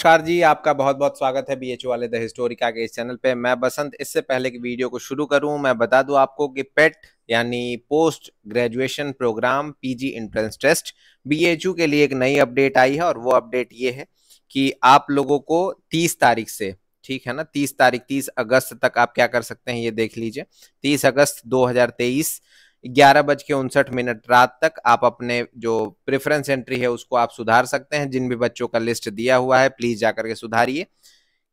नमस्कार जी आपका बहुत बहुत स्वागत है बी एच वाले द हिस्टोरिका के इस चैनल पे मैं बसंत इससे पहले की वीडियो को शुरू करूं मैं बता दूं आपको कि पेट e यानी post graduation programme PG entrance test यू के लिए एक नई अपडेट आई है और वो अपडेट ये है कि आप लोगों को 30 तारीख से ठीक है ना 30 तारीख 30 अगस्त तक आप क्या कर सकते हैं ये देख लीजिए 30 अगस्त 2023 ग्यारह बज के उनसठ मिनट रात तक आप अपने जो प्रेफरेंस एंट्री है उसको आप सुधार सकते हैं जिन भी बच्चों का लिस्ट दिया हुआ है प्लीज जाकर के सुधारिए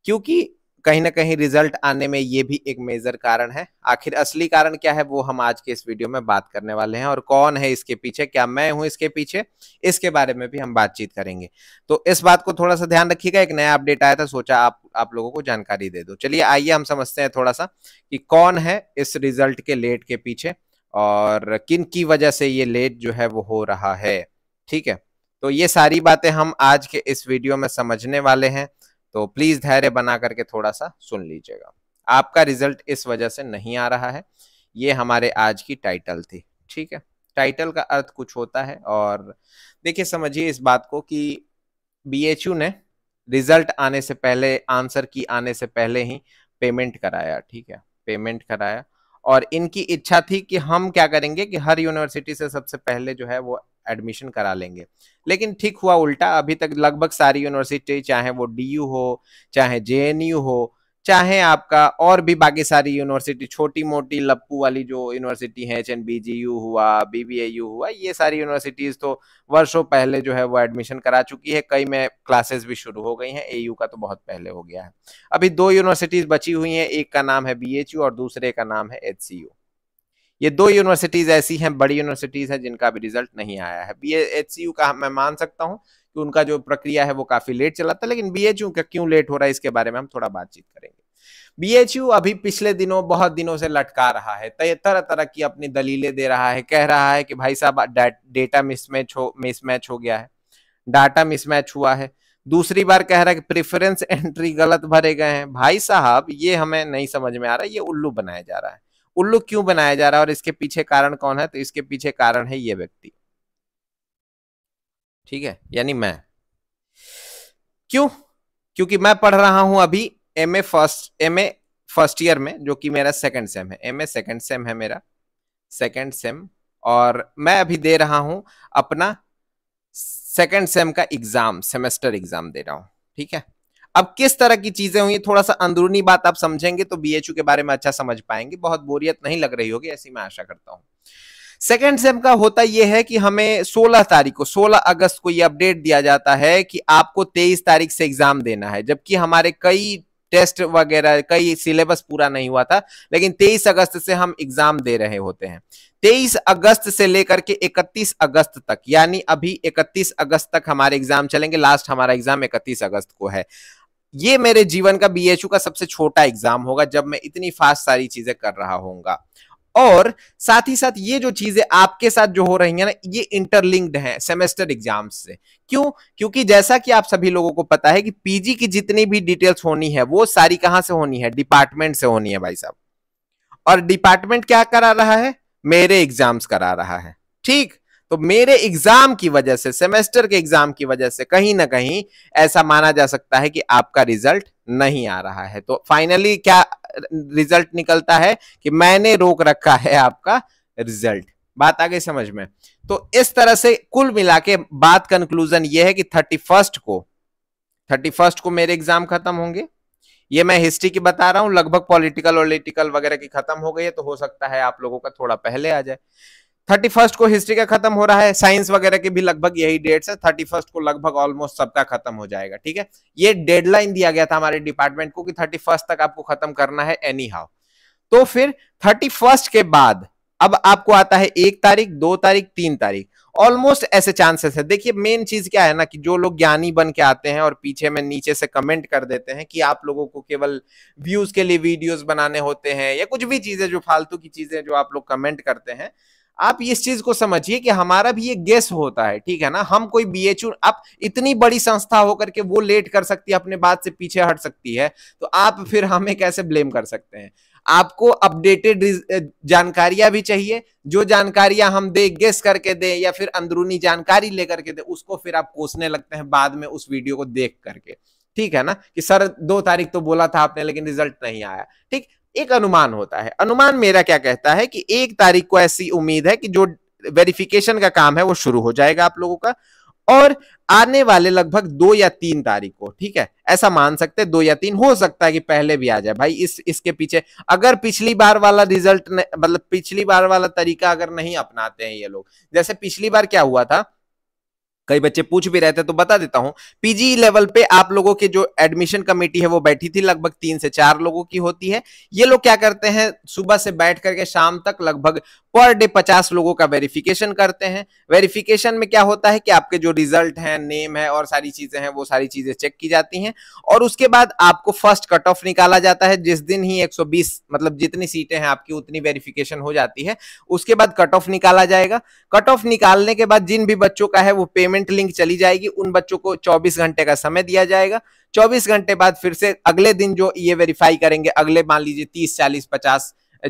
क्योंकि कहीं ना कहीं रिजल्ट आने में ये भी एक मेजर कारण है आखिर असली कारण क्या है वो हम आज के इस वीडियो में बात करने वाले हैं और कौन है इसके पीछे क्या मैं हूं इसके पीछे इसके बारे में भी हम बातचीत करेंगे तो इस बात को थोड़ा सा ध्यान रखिएगा एक नया अपडेट आया था सोचा आप आप लोगों को जानकारी दे दो चलिए आइए हम समझते हैं थोड़ा सा कि कौन है इस रिजल्ट के लेट के पीछे और किन की वजह से ये लेट जो है वो हो रहा है ठीक है तो ये सारी बातें हम आज के इस वीडियो में समझने वाले हैं तो प्लीज़ धैर्य बना करके थोड़ा सा सुन लीजिएगा आपका रिजल्ट इस वजह से नहीं आ रहा है ये हमारे आज की टाइटल थी ठीक है टाइटल का अर्थ कुछ होता है और देखिए समझिए इस बात को कि बीएचयू ने रिजल्ट आने से पहले आंसर की आने से पहले ही पेमेंट कराया ठीक है पेमेंट कराया और इनकी इच्छा थी कि हम क्या करेंगे कि हर यूनिवर्सिटी से सबसे पहले जो है वो एडमिशन करा लेंगे लेकिन ठीक हुआ उल्टा अभी तक लगभग सारी यूनिवर्सिटी चाहे वो डी हो चाहे जे हो चाहे आपका और भी बाकी सारी यूनिवर्सिटी छोटी मोटी लप्पू वाली जो यूनिवर्सिटी है H N B G U हुआ बी बी ए यू हुआ ये सारी यूनिवर्सिटीज़ तो वर्षों पहले जो है वो एडमिशन करा चुकी है कई में क्लासेस भी शुरू हो गई हैं ए यू का तो बहुत पहले हो गया है अभी दो यूनिवर्सिटीज़ बची हुई हैं एक का नाम है बी एच यू और दूसरे का नाम है एच सी यू ये दो यूनिवर्सिटीज ऐसी हैं बड़ी यूनिवर्सिटीज हैं जिनका अभी रिजल्ट नहीं आया है बी एच का मैं मान सकता हूँ कि उनका जो प्रक्रिया है वो काफी लेट चला था लेकिन बी का क्यों लेट हो रहा है इसके बारे में हम थोड़ा बातचीत करेंगे बीएचयू अभी पिछले दिनों बहुत दिनों से लटका रहा है तरह तरह की अपनी दलीलें दे रहा है कह रहा है कि भाई साहब डेटा मिसमैच हो मिसमैच हो गया है डाटा मिसमैच हुआ है दूसरी बार कह रहा है कि प्रेफरेंस एंट्री गलत भरे गए हैं भाई साहब ये हमें नहीं समझ में आ रहा है ये उल्लू बनाया जा रहा है उल्लू क्यों बनाया जा रहा है और इसके पीछे कारण कौन है तो इसके पीछे कारण है ये व्यक्ति ठीक है यानी मैं क्यों क्योंकि मैं पढ़ रहा हूं अभी M A first M A first year में जो कि मेरा सेकंड सेम है एम ए सेकेंड सेम है मेरा सेकंड सेम और मैं अभी दे रहा हूं अपना सेकंड सेम का एग्जाम सेमेस्टर एग्जाम दे रहा हूं ठीक है अब किस तरह की चीजें हुई थोड़ा सा अंदरूनी बात आप समझेंगे तो बी के बारे में अच्छा समझ पाएंगे बहुत बोरियत नहीं लग रही होगी ऐसी मैं आशा करता हूँ सेकेंड सेम का होता यह है कि हमें 16 तारीख को 16 अगस्त को यह अपडेट दिया जाता है कि आपको 23 तारीख से एग्जाम देना है जबकि हमारे कई टेस्ट वगैरह कई सिलेबस पूरा नहीं हुआ था लेकिन 23 अगस्त से हम एग्जाम दे रहे होते हैं 23 अगस्त से लेकर के 31 अगस्त तक यानी अभी 31 अगस्त तक हमारे एग्जाम चलेंगे लास्ट हमारा एग्जाम 31 अगस्त को है ये मेरे जीवन का बी का सबसे छोटा एग्जाम होगा जब मैं इतनी फास्ट सारी चीजें कर रहा होऊंगा और साथ ही साथ ये जो चीजें आपके साथ जो हो रही हैं ना ये इंटरलिंक्ड हैं सेमेस्टर एग्जाम्स से क्यों क्योंकि जैसा कि आप सभी लोगों को पता है कि पीजी की जितनी भी डिटेल्स होनी है वो सारी कहां से होनी है डिपार्टमेंट से होनी है भाई साहब और डिपार्टमेंट क्या करा रहा है मेरे एग्जाम्स करा रहा है ठीक तो मेरे एग्जाम की वजह से सेमेस्टर के एग्जाम की वजह से कहीं ना कहीं ऐसा माना जा सकता है कि आपका रिजल्ट नहीं आ रहा है तो फाइनली क्या रिजल्ट निकलता है कि मैंने रोक रखा है आपका रिजल्ट बात आ गई समझ में तो इस तरह से कुल मिला के बात कंक्लूजन ये है कि थर्टी फर्स्ट को थर्टी फर्स्ट को मेरे एग्जाम खत्म होंगे ये मैं हिस्ट्री की बता रहा हूं लगभग पॉलिटिकल और लिटिकल वगैरह की खत्म हो गई है तो हो सकता है आप लोगों का थोड़ा पहले आ जाए थर्टी फर्स्ट को हिस्ट्री का खत्म हो रहा है साइंस वगैरह के भी लगभग यही डेट्स है थर्टी फर्स्ट को लगभग ऑलमोस्ट सबका खत्म हो जाएगा ठीक है ये डेडलाइन दिया गया था हमारे डिपार्टमेंट को कि थर्टी फर्स्ट तक आपको खत्म करना है एनी हाउ तो फिर थर्टी फर्स्ट के बाद अब आपको आता है एक तारीख दो तारीख तीन तारीख ऑलमोस्ट ऐसे चांसेस है देखिए मेन चीज क्या है ना कि जो लोग ज्ञानी बन के आते हैं और पीछे में नीचे से कमेंट कर देते हैं कि आप लोगों को केवल व्यूज के लिए वीडियोस बनाने होते हैं या कुछ भी चीजें जो फालतू की चीजें जो आप लोग कमेंट करते हैं आप इस चीज को समझिए कि हमारा भी ये गेस होता है ठीक है ना हम कोई बी एच आप इतनी बड़ी संस्था होकर के वो लेट कर सकती है अपने बात से पीछे हट सकती है तो आप फिर हमें कैसे ब्लेम कर सकते हैं आपको अपडेटेड जानकारियां भी चाहिए जो जानकारियां हम दे गेस करके दे या फिर अंदरूनी जानकारी लेकर के दे उसको फिर आप कोसने लगते हैं बाद में उस वीडियो को देख करके ठीक है ना कि सर दो तारीख तो बोला था आपने लेकिन रिजल्ट नहीं आया ठीक एक अनुमान होता है अनुमान मेरा क्या कहता है कि एक तारीख को ऐसी उम्मीद है कि जो वेरिफिकेशन का काम है वो शुरू हो जाएगा आप लोगों का और आने वाले लगभग दो या तीन तारीख को ठीक है ऐसा मान सकते हैं दो या तीन हो सकता है कि पहले भी आ जाए भाई इस इसके पीछे अगर पिछली बार वाला रिजल्ट मतलब पिछली बार वाला तरीका अगर नहीं अपनाते हैं ये लोग जैसे पिछली बार क्या हुआ था कई बच्चे पूछ भी रहे थे तो बता देता हूं पीजी लेवल पे आप लोगों के जो एडमिशन कमेटी है वो बैठी थी लगभग तीन से चार लोगों की होती है ये लोग क्या करते हैं सुबह से बैठ करके शाम तक लगभग पर डे पचास लोगों का वेरिफिकेशन करते हैं वेरिफिकेशन में क्या होता है कि आपके जो रिजल्ट है नेम है और सारी चीजें हैं वो सारी चीजें चेक की जाती हैं और उसके बाद आपको फर्स्ट कट ऑफ निकाला जाता है जिस दिन ही 120 मतलब जितनी सीटें हैं आपकी उतनी वेरिफिकेशन हो जाती है उसके बाद कट ऑफ निकाला जाएगा कट ऑफ निकालने के बाद जिन भी बच्चों का है वो पेमेंट पेमेंट लिंक चली जाएगी उन बच्चों को 24 घंटे का समय दिया जाएगा 24 घंटे बाद फिर से अगले दिन जो ये वेरीफाई करेंगे अगले मान लीजिए 30 40 50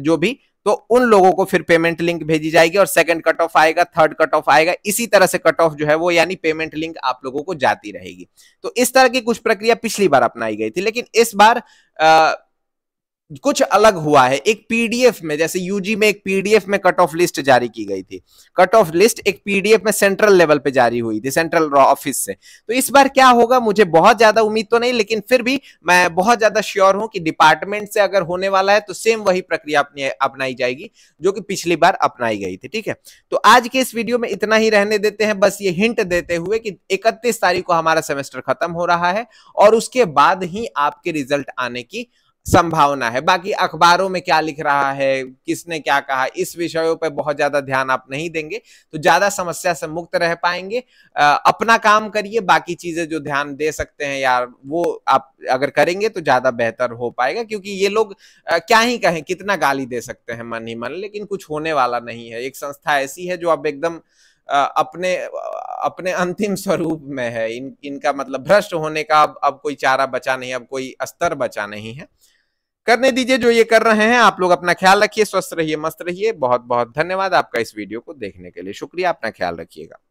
जो भी तो उन लोगों को फिर पेमेंट लिंक भेजी जाएगी और सेकंड कट ऑफ आएगा थर्ड कट ऑफ आएगा इसी तरह से कट ऑफ जो है वो यानी पेमेंट लिंक आप लोगों को जाती रहेगी तो इस तरह की कुछ प्रक्रिया पिछली बार अपनाई गई थी लेकिन इस बार आ, कुछ अलग हुआ है एक पीडीएफ में जैसे यूजी में एक पीडीएफ में कट ऑफ लिस्ट जारी की गई थी कट ऑफ लिस्ट एक पीडीएफ में सेंट्रल लेवल पे जारी हुई थी सेंट्रल ऑफिस से तो इस बार क्या होगा मुझे बहुत ज्यादा उम्मीद तो नहीं लेकिन फिर भी मैं बहुत ज्यादा श्योर हूं कि डिपार्टमेंट से अगर होने वाला है तो सेम वही प्रक्रिया अपनी अपनाई जाएगी जो कि पिछली बार अपनाई गई थी ठीक है तो आज के इस वीडियो में इतना ही रहने देते हैं बस ये हिंट देते हुए कि इकतीस तारीख को हमारा सेमेस्टर खत्म हो रहा है और उसके बाद ही आपके रिजल्ट आने की संभावना है बाकी अखबारों में क्या लिख रहा है किसने क्या कहा इस विषयों पर बहुत ज्यादा ध्यान आप नहीं देंगे तो ज्यादा समस्या से मुक्त रह पाएंगे आ, अपना काम करिए बाकी चीजें जो ध्यान दे सकते हैं यार वो आप अगर करेंगे तो ज्यादा बेहतर हो पाएगा क्योंकि ये लोग आ, क्या ही कहें कितना गाली दे सकते हैं मन ही मन लेकिन कुछ होने वाला नहीं है एक संस्था ऐसी है जो अब एकदम अपने अपने अंतिम स्वरूप में है इन इनका मतलब भ्रष्ट होने का अब अब कोई चारा बचा नहीं अब कोई स्तर बचा नहीं है करने दीजिए जो ये कर रहे हैं आप लोग अपना ख्याल रखिए स्वस्थ रहिए मस्त रहिए बहुत बहुत धन्यवाद आपका इस वीडियो को देखने के लिए शुक्रिया अपना ख्याल रखिएगा